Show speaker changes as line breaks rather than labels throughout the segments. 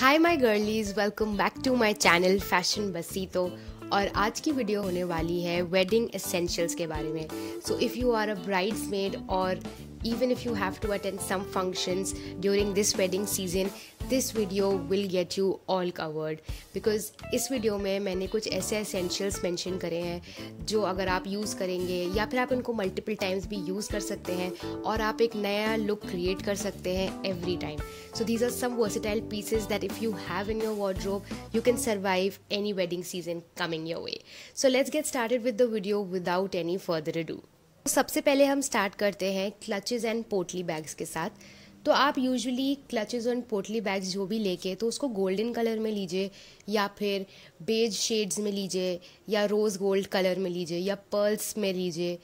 hi my girlies welcome back to my channel fashion बसी तो और आज की वीडियो होने वाली है वेडिंग एसेंशियल्स के बारे में so if you are a bridesmaid और even if you have to attend some functions during this wedding season this video will get you all covered because इस वीडियो में मैंने कुछ ऐसे एसेंशियल्स मेंशन करे हैं जो अगर आप यूज़ करेंगे या फिर आप इनको मल्टीपल टाइम्स भी यूज़ कर सकते हैं और आप एक नया लुक क्रिएट कर सकते हैं every time so these are some versatile pieces that if you have in your wardrobe you can survive any wedding season coming your way so let's get started with the video without any further do सबसे पहले हम start करते हैं clutches and potli bags के साथ तो आप usually clutches and potli bags जो भी लेके तो उसको गोल्डन कलर में लीजिए या फिर बेज शेड्स में लीजिए या रोज़ गोल्ड कलर में लीजिए या पर्ल्स में लीजिए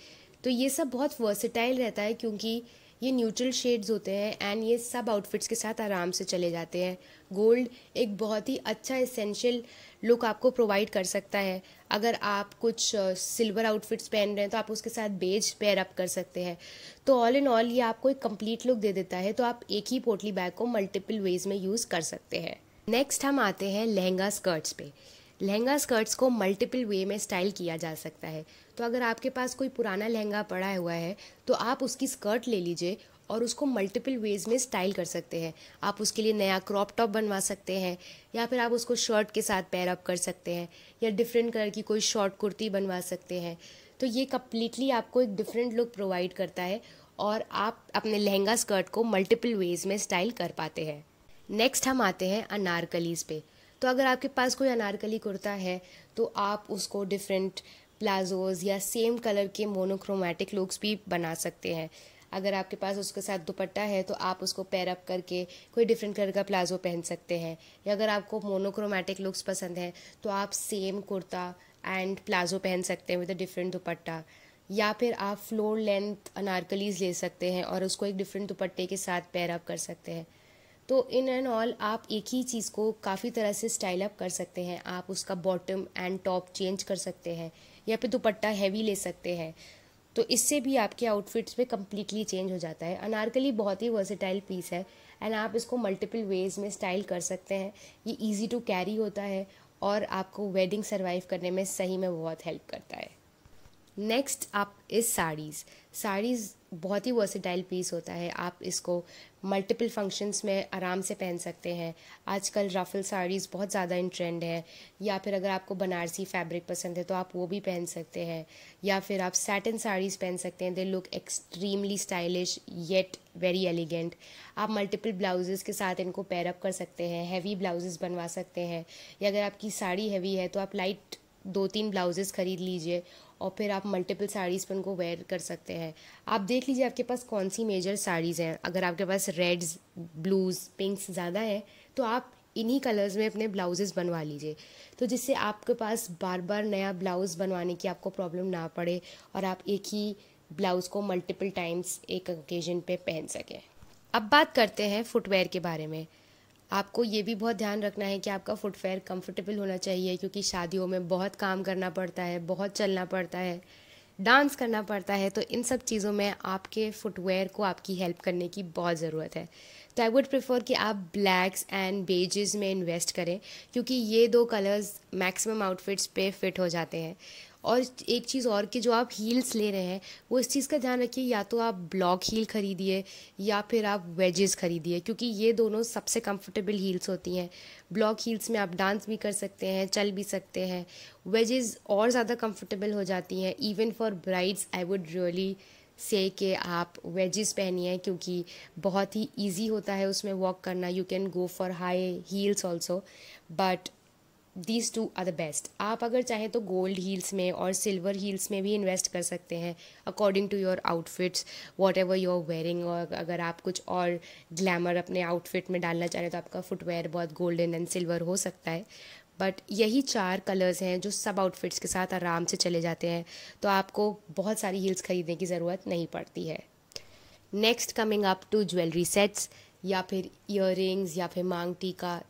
तो ये सब बहुत वर्सेटाइल रहता है क्योंकि ये न्यूट्रल शेड्स होते हैं एंड ये सब आउटफिट्स के साथ आराम से चले जाते हैं गोल्ड एक बहुत ही अच्छा इसेंशियल लुक आपको प्रोवाइड कर सकता है अगर आप कुछ सिल्वर आउटफिट्स पहन रहे हैं तो आप उसके साथ बेज पेयर अप कर सकते हैं तो ऑल इन ऑल ये आपको एक कंप्लीट लुक दे देता है तो आप एक ही पोटली बैग को मल्टीपल वेज में यूज़ कर सकते हैं नेक्स्ट हम आते हैं लहंगा स्कर्ट्स पे लहंगा स्कर्ट्स को मल्टीपल वे में स्टाइल किया जा सकता है तो अगर आपके पास कोई पुराना लहंगा पड़ा हुआ है तो आप उसकी स्कर्ट ले लीजिए और उसको मल्टीपल वेज में स्टाइल कर सकते हैं आप उसके लिए नया क्रॉप टॉप बनवा सकते हैं या फिर आप उसको शर्ट के साथ पैर अप कर सकते हैं या डिफरेंट कलर की कोई शॉर्ट कुर्ती बनवा सकते हैं तो ये कम्प्लीटली आपको एक डिफरेंट लुक प्रोवाइड करता है और आप अपने लहंगा स्कर्ट को मल्टीपल वेज में स्टाइल कर पाते हैं नेक्स्ट हम आते हैं अनारकलीज़ पे तो अगर आपके पास कोई अनारकली कुर्ता है तो आप उसको डिफरेंट प्लाजोज या सेम कलर के मोनोक्रोमेटिक लुक्स भी बना सकते हैं अगर आपके पास उसके साथ दुपट्टा है तो आप उसको पैर अप करके कोई डिफरेंट कलर का प्लाजो पहन सकते हैं या अगर आपको मोनोक्रोमेटिक लुक्स पसंद हैं तो आप सेम कुर्ता एंड प्लाजो पहन सकते हैं विद अ डिफरेंट दुपट्टा या फिर आप फ्लोर लेंथ अनारकलीज ले सकते हैं और उसको एक डिफरेंट दुपट्टे के साथ पैर अप कर सकते हैं तो इन एंड ऑल आप एक ही चीज़ को काफ़ी तरह से स्टाइल अप कर सकते हैं आप उसका बॉटम एंड टॉप चेंज कर सकते हैं या फिर दुपट्टा हैवी ले सकते हैं तो इससे भी आपके आउटफिट्स में कम्प्लीटली चेंज हो जाता है अनारकली बहुत ही वर्सेटाइल पीस है एंड आप इसको मल्टीपल वेज में स्टाइल कर सकते हैं ये ईजी टू कैरी होता है और आपको वेडिंग सर्वाइव करने में सही में बहुत हेल्प करता है नेक्स्ट आप इस साड़ीज़ साड़ीज़ बहुत ही वर्सेटाइल पीस होता है आप इसको मल्टीपल फंक्शंस में आराम से पहन सकते हैं आजकल रफल साड़ीज़ बहुत ज़्यादा इन ट्रेंड है या फिर अगर आपको बनारसी फैब्रिक पसंद है तो आप वो भी पहन सकते हैं या फिर आप सैटन साड़ीज़ पहन सकते हैं they look extremely stylish yet very elegant आप मल्टीपल ब्लाउजेज़ के साथ इनको पैरअप कर सकते हैं हैवी ब्लाउजेज़ बनवा सकते हैं या अगर आपकी साड़ी हैवी है तो आप लाइट दो तीन ब्लाउजेज़ खरीद लीजिए और फिर आप मल्टीपल साड़ीज़ पर उनको वेयर कर सकते हैं आप देख लीजिए आपके पास कौन सी मेजर साड़ीज़ हैं अगर आपके पास रेड्स ब्लूज़ पिंक्स ज़्यादा हैं तो आप इन्हीं कलर्स में अपने ब्लाउजेज़ बनवा लीजिए तो जिससे आपके पास बार बार नया ब्लाउज़ बनवाने की आपको प्रॉब्लम ना पड़े और आप एक ही ब्लाउज़ को मल्टीपल टाइम्स एक ओकेजन पे पहन सकें अब बात करते हैं फुटवेयर के बारे में आपको ये भी बहुत ध्यान रखना है कि आपका फुटफेयर कंफर्टेबल होना चाहिए क्योंकि शादियों में बहुत काम करना पड़ता है बहुत चलना पड़ता है डांस करना पड़ता है तो इन सब चीज़ों में आपके फुटवेयर को आपकी हेल्प करने की बहुत ज़रूरत है तो आई वुड प्रेफर कि आप ब्लैक्स एंड बेजेस में इन्वेस्ट करें क्योंकि ये दो कलर्स मैक्सिमम आउटफिट्स पे फिट हो जाते हैं और एक चीज़ और कि जो आप हील्स ले रहे हैं वो इस चीज़ का ध्यान रखिए या तो आप ब्लॉक हील खरीदिए या फिर आप वेजेस खरीदिए क्योंकि ये दोनों सबसे कंफर्टेबल हील्स होती हैं ब्लॉक हील्स में आप डांस भी कर सकते हैं चल भी सकते हैं वेजेस और ज़्यादा कंफर्टेबल हो जाती हैं even for brides I would really say कि आप वेजेस पहनिए क्योंकि बहुत ही ईजी होता है उसमें वॉक करना you can go for high heels also but these two are the best आप अगर चाहें तो गोल्ड हील्स में और सिल्वर हील्स में भी इन्वेस्ट कर सकते हैं according to your outfits whatever you're wearing और अगर आप कुछ और ग्लैमर अपने आउटफिट में डालना चाह रहे हैं तो आपका फुटवेयर बहुत गोल्डन एंड सिल्वर हो सकता है बट यही चार कलर्स हैं जो सब आउटफिट्स के साथ आराम से चले जाते हैं तो आपको बहुत सारी हील्स खरीदने की ज़रूरत नहीं पड़ती है next coming up to jewellery sets या फिर ईयर या फिर मांग टीका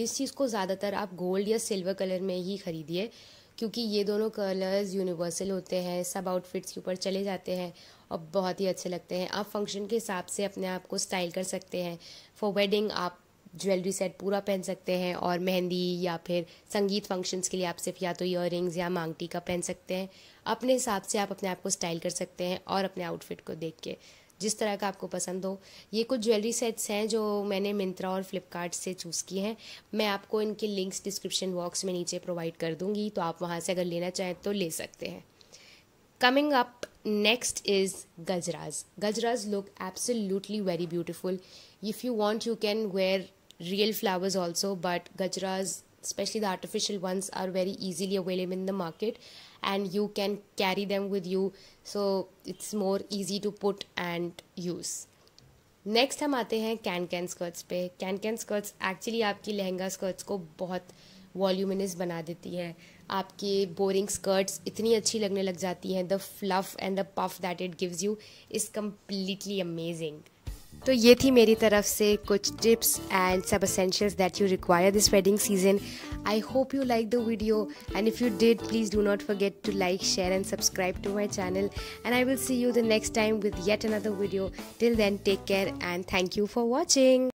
इस चीज़ को ज़्यादातर आप गोल्ड या सिल्वर कलर में ही ख़रीदिए क्योंकि ये दोनों कलर्स यूनिवर्सल होते हैं सब आउटफिट्स के ऊपर चले जाते हैं और बहुत ही अच्छे लगते हैं आप फंक्शन के हिसाब से अपने आप को स्टाइल कर सकते हैं फॉर वेडिंग आप ज्वेलरी सेट पूरा पहन सकते हैं और मेहंदी या फिर संगीत फंक्शंस के लिए आप सिर्फ या तो रिंग्स या मांगटी का पहन सकते हैं अपने हिसाब से आप अपने आप को स्टाइल कर सकते हैं और अपने आउटफिट को देख के जिस तरह का आपको पसंद हो ये कुछ ज्वेलरी सेट्स हैं जो मैंने मिंत्रा और फ्लिपकार्ट से चूज़ किए हैं मैं आपको इनके लिंक्स डिस्क्रिप्शन बॉक्स में नीचे प्रोवाइड कर दूँगी तो आप वहाँ से अगर लेना चाहें तो ले सकते हैं कमिंग अप नेक्स्ट इज़ गजराज गजराज look absolutely very beautiful if you want you can wear real flowers also but गजराज especially the artificial ones are very easily available in the market and you can carry them with you so it's more easy to put and use next हम आते हैं can can skirts पे can can skirts actually आपकी lehenga skirts को बहुत voluminous बना देती है आपके बोरिंग स्कर्ट्स इतनी अच्छी लगने लग जाती हैं the fluff and the puff that it gives you is completely amazing तो ये थी मेरी तरफ से कुछ tips and some essentials that you require this wedding season I hope you like the video and if you did please do not forget to like share and subscribe to my channel and I will see you the next time with yet another video till then take care and thank you for watching